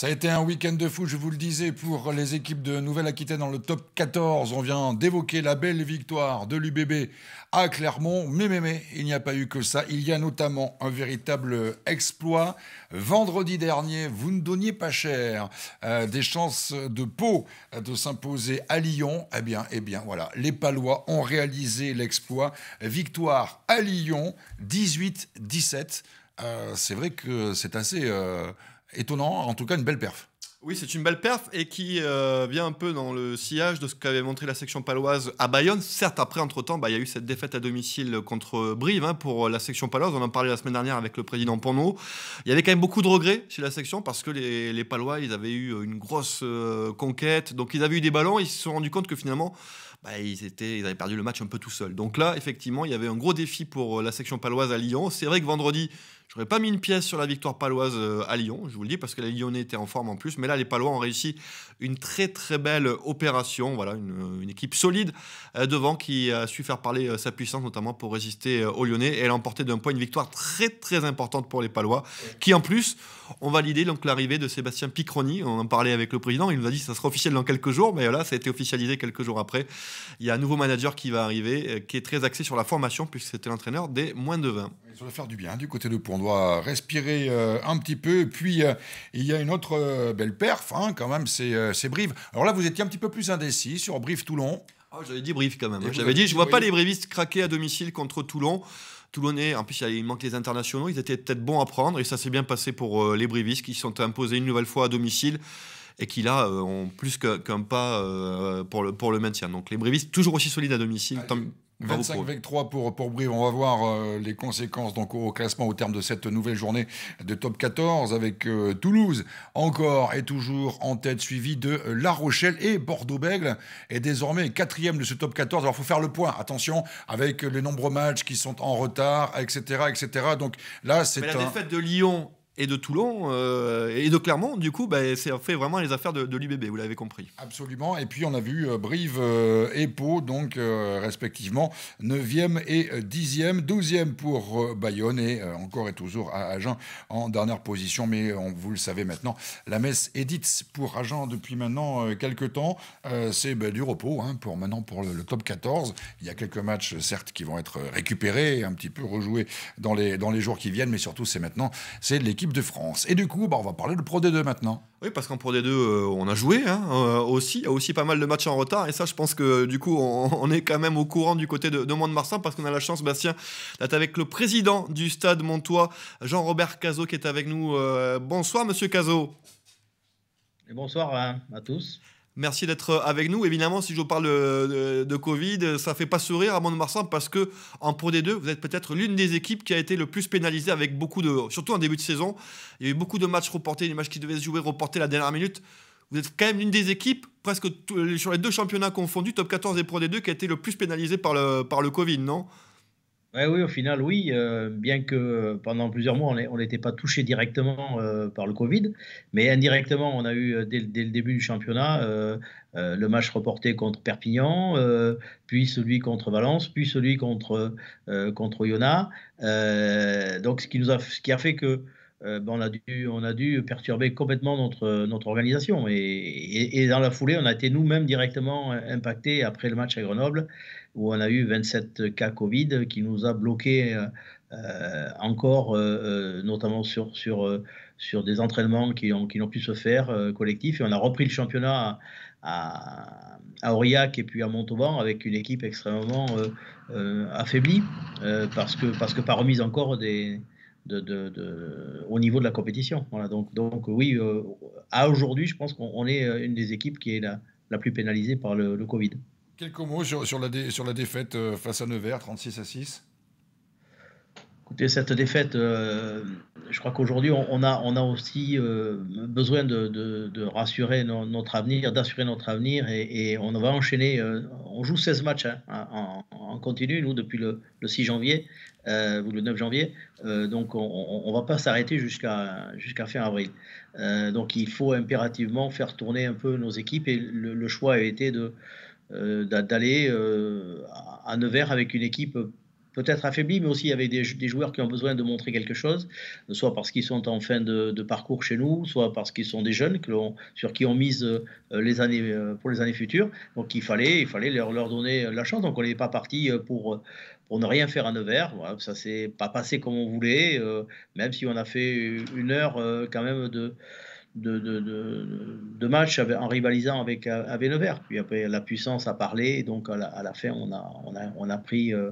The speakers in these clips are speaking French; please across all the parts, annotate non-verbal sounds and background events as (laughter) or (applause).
Ça a été un week-end de fou, je vous le disais, pour les équipes de Nouvelle-Aquitaine dans le top 14. On vient d'évoquer la belle victoire de l'UBB à Clermont. Mais, mais, mais, il n'y a pas eu que ça. Il y a notamment un véritable exploit. Vendredi dernier, vous ne donniez pas cher euh, des chances de Pau de s'imposer à Lyon. Eh bien, eh bien, voilà, les Palois ont réalisé l'exploit. Victoire à Lyon, 18-17. Euh, c'est vrai que c'est assez... Euh, étonnant, en tout cas une belle perf. Oui, c'est une belle perf et qui euh, vient un peu dans le sillage de ce qu'avait montré la section paloise à Bayonne. Certes, après, entre-temps, bah, il y a eu cette défaite à domicile contre Brive hein, pour euh, la section paloise. On en parlait la semaine dernière avec le président Pono. Il y avait quand même beaucoup de regrets chez la section parce que les, Palois, ils avaient eu une grosse euh, conquête. Donc, ils avaient eu des ballons. ils se sont rendus compte que finalement, bah, ils, étaient, ils avaient perdu le match un peu tout seul. Donc là, effectivement, il y avait un gros défi pour la section paloise à Lyon. C'est vrai que vendredi, J'aurais pas mis une pièce sur la victoire paloise euh, à Lyon, je vous le dis, parce que les Lyonnais étaient en forme en plus. Mais là, les Palois ont réussi une très très belle opération. Voilà, une, euh, une équipe solide euh, devant qui a su faire parler sa puissance, notamment pour résister aux Lyonnais. Et elle a emporté d'un point une victoire très très importante pour les Palois, qui en plus ont validé donc l'arrivée de Sébastien Picroni. On en parlait avec le président, il nous a dit que ça sera officiel dans quelques jours, mais là, ça a été officialisé quelques jours après. Il y a un nouveau manager qui va arriver, qui est très axé sur la formation, puisque c'était l'entraîneur des moins de 20. Ça va faire du bien du côté de Pont on doit respirer euh, un petit peu. Puis euh, il y a une autre euh, belle perf, hein, quand même, c'est Brive. Alors là, vous étiez un petit peu plus indécis sur Brive-Toulon. Ah, j'avais dit Brive quand même. J'avais dit, je vois pas les Brivistes craquer à domicile contre Toulon. Toulonnais, en plus il manque les internationaux, ils étaient peut-être bons à prendre et ça s'est bien passé pour les Brivistes qui sont imposés une nouvelle fois à domicile et qui là ont plus qu'un pas pour, le, pour le maintien. Donc les Brivistes toujours aussi solides à domicile. 25 avec 3 pour, pour Brive. On va voir euh, les conséquences donc, au classement au terme de cette nouvelle journée de top 14 avec euh, Toulouse encore et toujours en tête, suivi de euh, La Rochelle et Bordeaux-Bègle et désormais quatrième de ce top 14. Alors il faut faire le point, attention, avec les nombreux matchs qui sont en retard, etc. etc. Donc là, c'est. la défaite de Lyon et de Toulon euh, et de Clermont. Du coup, bah, c'est fait vraiment les affaires de, de l'UBB, vous l'avez compris. Absolument. Et puis, on a vu euh, Brive euh, et Pau, donc respectivement 9e et 10e, 12e pour Bayonne et encore et toujours à Agen en dernière position. Mais on, vous le savez maintenant, la messe est pour Agen depuis maintenant quelques temps. c'est bah, du repos hein, pour maintenant pour le, top 14. Il y a quelques matchs, certes, qui vont être récupérés, un petit peu rejoués dans les, dans les jours qui viennent, mais surtout, c'est maintenant, c'est l'équipe de France. Et du coup, bah, on va parler de Pro D2 maintenant. Oui, parce qu'en Pro D2, euh, on a joué hein, euh, y aussi, aussi pas mal de matchs en retard. Et ça, je pense que du coup, on, (laughs) est quand même au courant du côté de, de Mont de marsan parce qu'on a la chance, Bastien, d'être avec le président du stade Montois, Jean-Robert Cazot, qui est avec nous. Euh, bonsoir, monsieur Cazot. Et bonsoir hein, à tous. Merci d'être avec nous. Évidemment, si je vous parle euh, de, Covid, ça fait pas sourire à mont marsan parce que en Pro D2, vous êtes peut-être l'une des équipes qui a été le plus pénalisée avec beaucoup de, surtout en début de saison. Il y a eu beaucoup de matchs reportés, des matchs qui devaient se jouer reportés la dernière minute. Vous êtes quand même l'une des équipes, presque sur les deux championnats confondus, top 14 et Pro D2, qui a été le plus pénalisée par le, par le Covid, non oui, au final, oui, euh, bien que euh, pendant plusieurs mois, on n'était pas touché directement euh, par le Covid, mais indirectement, on a eu dès, le début du championnat le match reporté contre Perpignan, puis celui contre Valence, puis celui contre, contre Yona. donc, ce qui, nous a, ce qui a fait que euh, on, a dû, on a dû perturber complètement notre, notre organisation. Et, dans la foulée, on a été nous-mêmes directement impactés après le match à Grenoble, où on a eu 27 cas Covid qui nous a bloqués euh, encore, euh, notamment sur, sur, sur des entraînements qui n'ont qui ont pu se faire collectifs. Et on a repris le championnat à, Aurillac et puis à Montauban avec une équipe extrêmement affaiblie parce, que, parce que pas remise encore des, de, au niveau de la compétition. donc, donc oui, euh, à aujourd'hui, je pense qu'on est euh, une des équipes qui est la, plus pénalisée par le, Covid. Quelques mots sur, la défaite euh, face à Nevers, 36 à 6 Écoutez, cette défaite, je crois qu'aujourd'hui, on, a, aussi besoin de, rassurer notre avenir, d'assurer notre avenir. Et, on va enchaîner. on joue 16 matchs hein, en, continu, nous, depuis le 6 janvier. Euh, le 9 janvier. Euh, donc, on ne va pas s'arrêter jusqu'à jusqu'à fin avril. Euh, donc, il faut impérativement faire tourner un peu nos équipes. Et le, le choix a été d'aller à Nevers avec une équipe peut-être affaibli, mais aussi avec des, des, joueurs qui ont besoin de montrer quelque chose, soit parce qu'ils sont en fin de, parcours chez nous, soit parce qu'ils sont des jeunes que sur qui on mise euh, les années, euh, pour les années futures. Donc il fallait, il fallait leur, leur donner la chance. Donc on n'est pas parti euh, pour, pour ne rien faire à Nevers. Voilà, ça s'est pas passé comme on voulait, même si on a fait une heure quand même de de, de, matchs en rivalisant euh, avec Nevers Puis après, la puissance a parlé, donc à la, fin, on a, on, a, on, a pris, euh,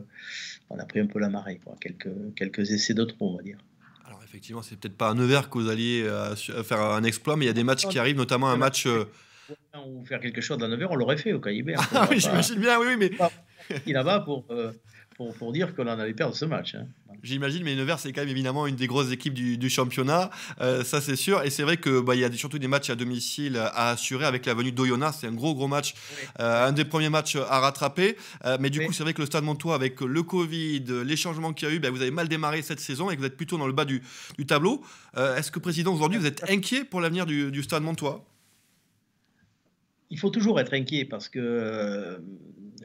on a pris un peu la marée, quoi. Quelques, quelques essais de trop, on va dire. Alors effectivement, c'est peut-être pas à Nevers que vous alliez euh, faire un exploit, mais il y a des matchs qui arrivent, notamment un match... Ou faire quelque chose à Nevers, on l'aurait fait au Caillibert. Ah oui, j'imagine bien, oui, oui, mais... Il a bas pour pour, dire que l'on allait perdre ce match. Hein. J'imagine, mais Nevers, c'est quand même évidemment une des grosses équipes du, championnat, euh, ça c'est sûr. Et c'est vrai qu'il bah, y a surtout des matchs à domicile à assurer avec la venue d'Oyonnax. C'est un gros, gros match, euh, un des premiers matchs à rattraper. Euh, mais du coup, c'est vrai que le Stade Montois, avec le Covid, les changements qu'il y a eu, bah, vous avez mal démarré cette saison et que vous êtes plutôt dans le bas du, tableau. Est-ce que, Président, aujourd'hui, vous êtes inquiet pour l'avenir du Stade Montois il faut toujours être inquiet parce que euh,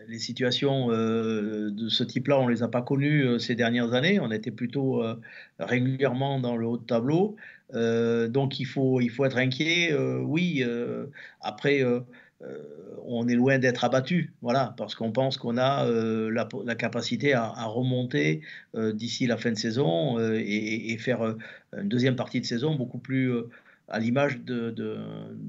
les situations euh, de ce type-là, on ne les a pas connues euh, ces dernières années. On était plutôt régulièrement dans le haut de tableau. donc il faut, il faut être inquiet. oui, après, on est loin d'être abattu, voilà, parce qu'on pense qu'on a la, capacité à, remonter d'ici la fin de saison et, faire une deuxième partie de saison beaucoup plus à l'image de,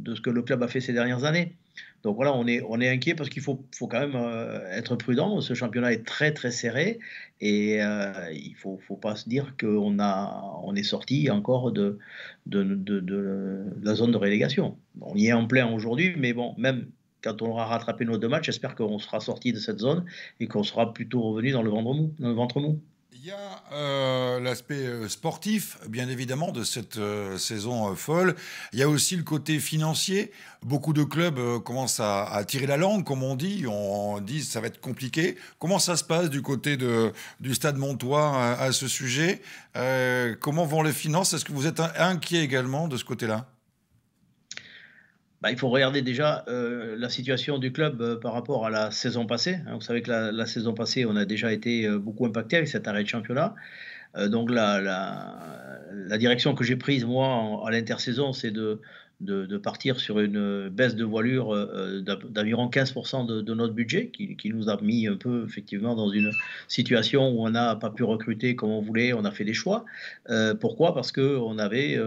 ce que le club a fait ces dernières années. Donc voilà, on est, inquiet parce qu'il faut, quand même euh, être prudent. Ce championnat est très très serré et euh, il ne faut, pas se dire qu'on on est sorti encore de la zone de relégation. On y est en plein aujourd'hui, mais bon, même quand on aura rattrapé nos deux matchs, j'espère qu'on sera sorti de cette zone et qu'on sera plutôt revenu dans le ventre mou. Dans le ventre mou. Il y a euh, l'aspect euh, sportif, bien évidemment, de cette euh, saison folle. Il y a aussi le côté financier. Beaucoup de clubs commencent à, tirer la langue, comme on dit. On, dit que ça va être compliqué. Comment ça se passe du côté de, du stade Montois à, à ce sujet Comment vont les finances Est-ce que vous êtes inquiet également de ce côté-là bah, il faut regarder déjà euh, la situation du club euh, par rapport à la saison passée. Hein, vous savez que la, saison passée, on a déjà été euh, beaucoup impacté avec cet arrêt de championnat. donc la, la, direction que j'ai prise, moi, à l'intersaison, c'est de, de, partir sur une euh, baisse de voilure euh, euh, d'environ 15% de, notre budget, qui, nous a mis un peu effectivement dans une situation où on n'a pas pu recruter comme on voulait, on a fait des choix. pourquoi Parce qu'on avait,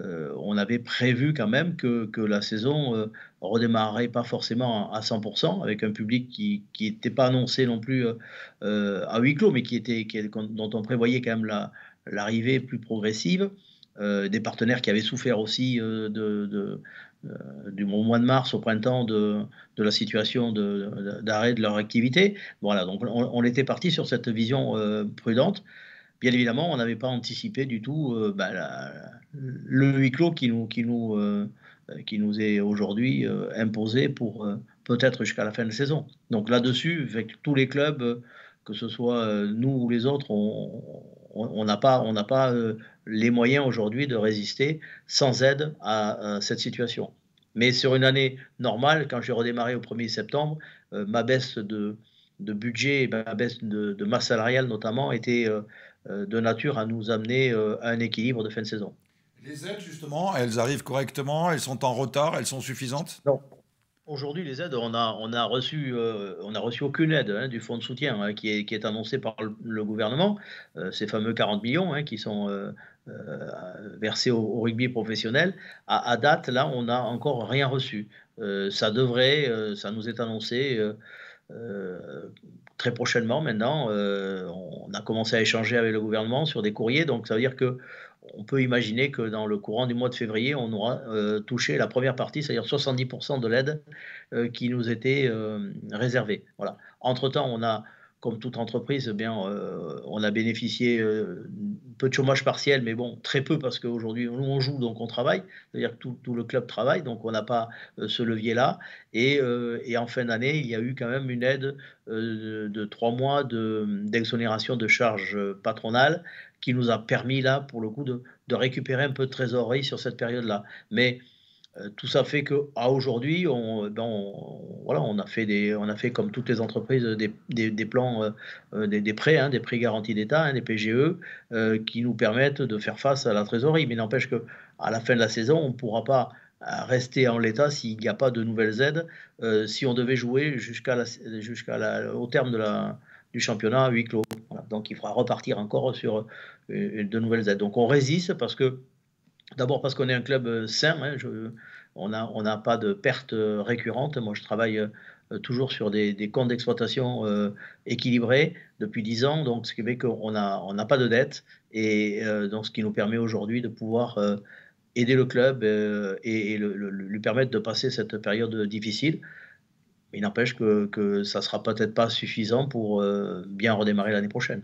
on avait prévu quand même que, que la saison redémarrait pas forcément à 100%, avec un public qui n'était pas annoncé non plus à huis clos, mais qui était, qui, dont on prévoyait quand même l'arrivée plus progressive. Euh, des partenaires qui avaient souffert aussi euh, de, euh, du mois de mars au printemps de, la situation d'arrêt de, de, leur activité. Voilà, donc on, était parti sur cette vision prudente. Bien évidemment, on n'avait pas anticipé du tout bah, le huis clos qui nous, qui nous, qui nous est aujourd'hui imposé pour peut-être jusqu'à la fin de saison. Donc là-dessus, avec tous les clubs, que ce soit nous ou les autres, on n'a on, on pas, on pas les moyens aujourd'hui de résister sans aide à, euh, cette situation. Mais sur une année normale, quand j'ai redémarré au 1er septembre, euh, ma baisse de, de, budget ma baisse de, masse salariale notamment était euh, de nature à nous amener à un équilibre de fin de saison. Les aides, justement, elles arrivent correctement, elles sont en retard, elles sont suffisantes Non. Aujourd'hui, les aides, on a, on a reçu, on a reçu aucune aide hein, du fonds de soutien hein, qui, est, qui est annoncé par le, gouvernement, ces fameux 40 millions hein, qui sont euh, versé au, rugby professionnel. À, date, là, on n'a encore rien reçu. Euh, ça devrait, euh, ça nous est annoncé. très prochainement maintenant, on a commencé à échanger avec le gouvernement sur des courriers, donc ça veut dire que on peut imaginer que dans le courant du mois de février, on aura touché la première partie, c'est-à-dire 70% de l'aide qui nous était réservée. Voilà. Entre-temps, on a comme toute entreprise, eh bien, euh, on a bénéficié euh, peu de chômage partiel, mais bon, très peu parce qu'aujourd'hui, nous, on joue, donc on travaille. C'est-à-dire que tout, le club travaille, donc on n'a pas euh, ce levier-là. Et, en fin d'année, il y a eu quand même une aide de, trois mois d'exonération de, charges patronales qui nous a permis, là, pour le coup, de, de récupérer un peu de trésorerie sur cette période-là. Mais euh, tout ça fait qu'à aujourd'hui, on, ben, voilà, on, a fait on a fait comme toutes les entreprises des, plans, euh, euh, des, des, prêts, hein, des prêts garantis d'État, hein, des PGE, qui nous permettent de faire face à la trésorerie. Mais n'empêche qu'à la fin de la saison, on ne pourra pas rester en l'état s'il n'y a pas de nouvelles aides. si on devait jouer jusqu'à jusqu'à au terme de la, du championnat à huis clos. Donc il faudra repartir encore sur de nouvelles aides. Donc on résiste parce que D'abord parce qu'on est un club euh, sain, hein, on n'a pas de pertes euh, récurrentes. Moi, je travaille euh, toujours sur des, comptes d'exploitation équilibrés depuis 10 ans, donc ce qui fait qu'on n'a on n'a pas de dette, et donc ce qui nous permet aujourd'hui de pouvoir aider le club et, lui permettre de passer cette période difficile. Il n'empêche que, que ça ne sera peut-être pas suffisant pour bien redémarrer l'année prochaine.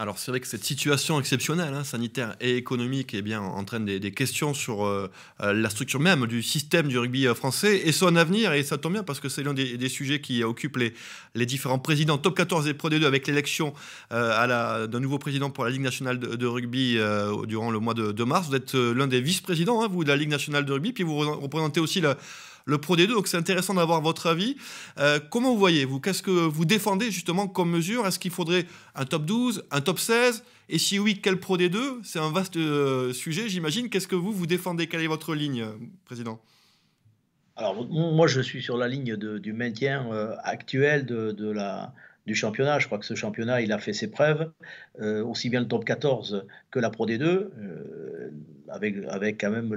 Alors c'est vrai que cette situation exceptionnelle, hein, sanitaire et économique, eh bien, entraîne des, questions sur euh, euh, la structure même du système du rugby euh, français et son avenir. Et ça tombe bien parce que c'est l'un des, sujets qui occupent les, les, différents présidents top 14 et Pro D2 avec l'élection la d'un nouveau président pour la Ligue nationale de, rugby durant le mois de, mars. Vous êtes l'un des vice-présidents, hein, vous, de la Ligue nationale de rugby, puis vous représentez aussi la le pro d deux. Donc c'est intéressant d'avoir votre avis. Euh, comment vous voyez-vous Qu'est-ce que vous défendez justement comme mesure Est-ce qu'il faudrait un top 12, un top 16 Et si oui, quel pro d deux C'est un vaste euh, sujet, j'imagine. Qu'est-ce que vous, vous défendez Quelle est votre ligne, Président Alors moi, je suis sur la ligne du maintien euh, actuel de, la du championnat. Je crois que ce championnat, il a fait ses preuves, aussi bien le top 14 que la Pro D2, avec, avec quand même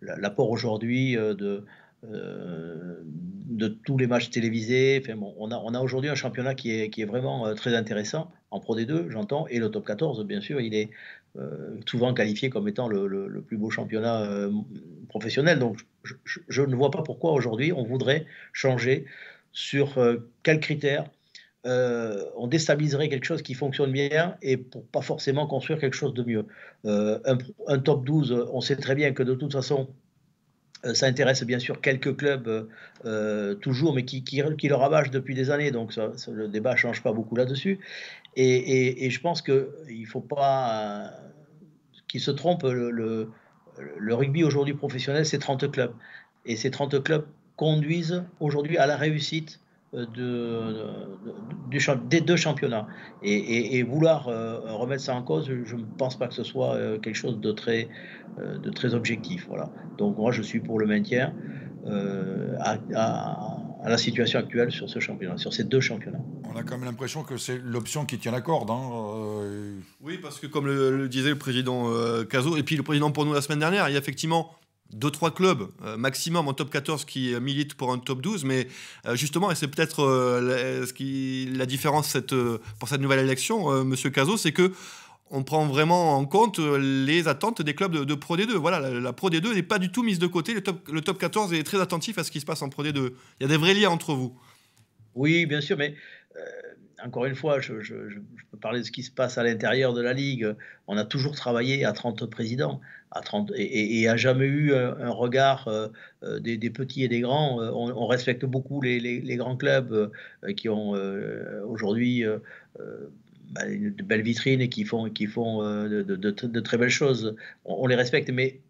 l'apport aujourd'hui de, euh, de tous les matchs télévisés. on a, aujourd'hui un championnat qui est, vraiment euh, très intéressant, en Pro D2, j'entends, et le top 14, bien sûr, il est euh, souvent qualifié comme étant le, plus beau championnat professionnel. Donc, je, ne vois pas pourquoi aujourd'hui on voudrait changer sur quel quels critères on déstabiliserait quelque chose qui fonctionne bien et pour pas forcément construire quelque chose de mieux. un, top 12, on sait très bien que de toute façon, ça euh, intéresse bien sûr quelques clubs euh, euh, toujours, mais qui, qui, le rabâchent depuis des années, donc le débat ne change pas beaucoup là-dessus. Et, je pense qu'il ne faut pas qu'il se trompe. Le, le rugby aujourd'hui professionnel, c'est 30 clubs. Et ces 30 clubs conduisent aujourd'hui à la réussite euh, de, des deux championnats. Et, vouloir euh, remettre ça en cause, je ne pense pas que ce soit euh, quelque chose de très, de très objectif. Voilà. Donc moi, je suis pour le maintien à, à, la situation actuelle sur ce championnat, sur ces deux championnats. On a quand même l'impression que c'est l'option qui tient la corde. Hein, oui, parce que comme le, disait le président Cazot, et puis le président pour nous la semaine dernière, il y a effectivement deux, trois clubs euh, maximum en top 14 qui euh, militent pour un top 12. Mais euh, justement, et c'est peut-être la, ce la différence cette, pour cette nouvelle élection, Monsieur Cazot, c'est que on prend vraiment en compte les attentes des clubs de, Pro D2. Voilà, la, Pro D2 n'est pas du tout mise de côté. Le top, le top 14 est très attentif à ce qui se passe en Pro D2. Il y a des vrais liens entre vous. Oui, bien sûr, mais encore une fois, je, peux parler de ce qui se passe à l'intérieur de la Ligue. On a toujours travaillé à 30 présidents à 30, et, et, jamais eu euh, un, regard euh, euh, des, petits et des grands. On, respecte beaucoup les, grands clubs qui ont aujourd'hui de bah, belles vitrines et qui font, qui font de, très belles choses. on les respecte, mais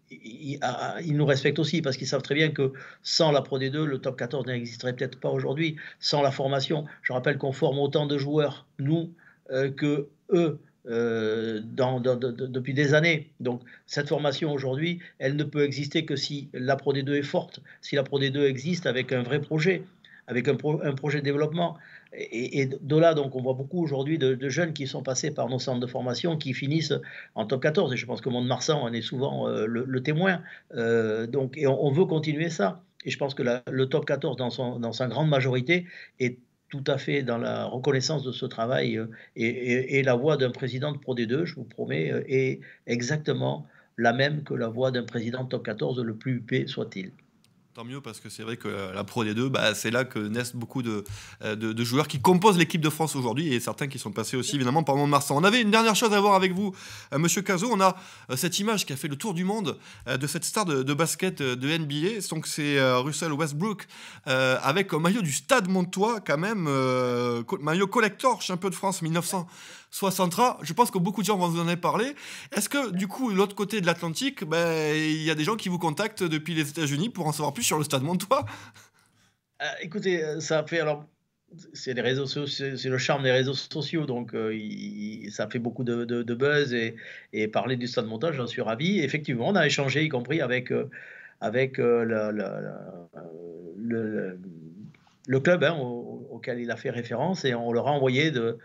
ah, ah, ils, nous respectent aussi parce qu'ils savent très bien que sans la Pro D2, le top 14 n'existerait peut-être pas aujourd'hui, sans la formation. Je rappelle qu'on forme autant de joueurs, nous, euh, que eux. Euh, dans, depuis des années. Donc cette formation aujourd'hui, elle ne peut exister que si la Pro D2 est forte, si la Pro D2 existe avec un vrai projet, avec un, un projet de développement, et, de là, donc, on voit beaucoup aujourd'hui de, jeunes qui sont passés par nos centres de formation qui finissent en top 14. Et je pense que monde marsan en est souvent euh, le, témoin. Euh, donc, et on, veut continuer ça. Et je pense que le top 14, dans, sa grande majorité, est tout à fait dans la reconnaissance de ce travail euh, et, la voix d'un président de Pro D2, je vous promets, est exactement la même que la voix d'un président de top 14, le plus huppé soit-il. Tant mieux parce que c'est vrai que euh, la Pro des 2 bah, c'est là que naissent beaucoup euh, de, joueurs qui composent l'équipe de France aujourd'hui et certains qui sont passés aussi évidemment par Mont-Marsan. On avait une dernière chose à voir avec vous, euh, Monsieur Cazot. On a cette image qui a fait le tour du monde de cette star de, basket de NBA. Donc c'est Russell Westbrook avec un maillot du Stade Montois quand même, maillot collector, champion de France 1900. Centra, je pense que beaucoup de gens vont vous en parler. Est-ce que du coup, l'autre côté de l'Atlantique, ben, il y a des gens qui vous contactent depuis les États-Unis pour en savoir plus sur le stade Montois euh, Écoutez, euh, ça fait alors c'est les réseaux c'est le charme des réseaux sociaux, donc euh, ça fait beaucoup de, buzz et, parler du stade Montois, j'en suis ravi. Effectivement, on a échangé, y compris avec avec le, club hein, auquel il a fait référence, et on leur a envoyé de,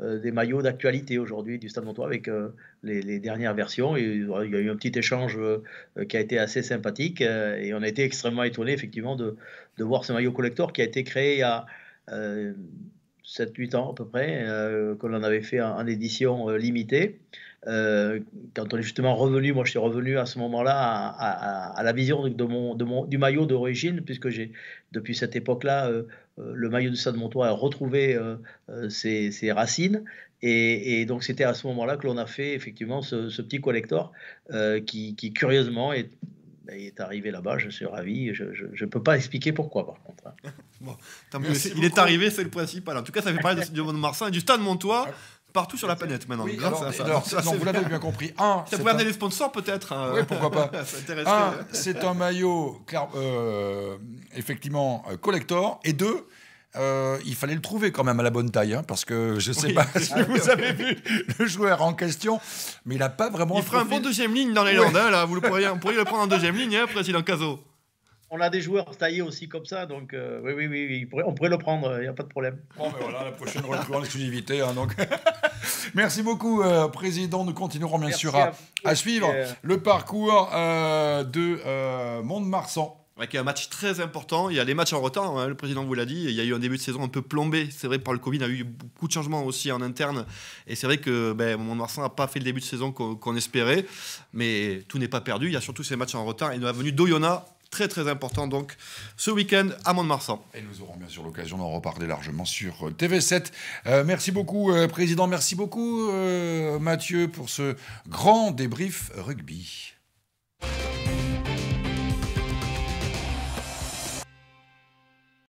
euh, des maillots d'actualité aujourd'hui du Stade Montois avec euh, les, dernières versions. il y a eu un petit échange euh, qui a été assez sympathique et on a été extrêmement étonné effectivement de, de, voir ce maillot collector qui a été créé il y a 7-8 ans à peu près, qu'on en avait fait en, édition limitée. quand on est justement revenu, moi je suis revenu à ce moment-là à, la vision de mon, de mon, du maillot d'origine, puisque j'ai depuis cette époque-là euh, le maillot du Stade Montois a retrouvé euh, euh, ses, racines. Et, donc c'était à ce moment-là que l'on a fait effectivement ce, petit collector qui, curieusement est, bah, est arrivé là-bas. Je suis ravi. Je ne peux pas expliquer pourquoi par contre. Hein. (laughs) il est arrivé, c'est le principal. En tout cas, ça fait parler de, de Marsan et du Stade Montois partout sur la planète maintenant. alors, vous l'avez bien compris. Un, ça pourrait un... des sponsors peut-être. Euh. Oui, pourquoi pas. (laughs) un, euh. c'est un maillot euh, effectivement collector. Et deux, il fallait le trouver quand même à la bonne taille, hein, parce que je ne sais pas (laughs) si vous avez vu le joueur en question, mais il n'a pas vraiment. Il ferait un bon deuxième ligne dans les Landes, hein, là. Vous pourriez, pourriez le prendre en deuxième ligne, hein, président Cazot on a des joueurs taillés aussi comme ça, donc euh, oui, oui, oui, on pourrait le prendre, il n'y a pas de problème. Bon, mais ben voilà, la prochaine en exclusivité. Hein, donc. (laughs) Merci beaucoup, euh, Président. Nous continuerons bien sûr à, suivre euh, le parcours de Mont-de-Marsan. Avec un match très important. Il y a les matchs en retard, hein, le président vous l'a dit. Il y a eu un début de saison un peu plombé. C'est vrai, par le Covid, il y a eu beaucoup de changements aussi en interne. Et c'est vrai que ben, Mont-de-Marsan n'a pas fait le début de saison qu'on espérait. Mais tout n'est pas perdu. Il y a surtout ces matchs en retard. il nous la venu d'Oyonnax très très important donc ce week-end à Mont-de-Marsan. Et nous aurons bien sûr l'occasion d'en reparler largement sur euh, TV7. Euh, merci beaucoup euh, Président, merci beaucoup Mathieu pour ce grand débrief rugby.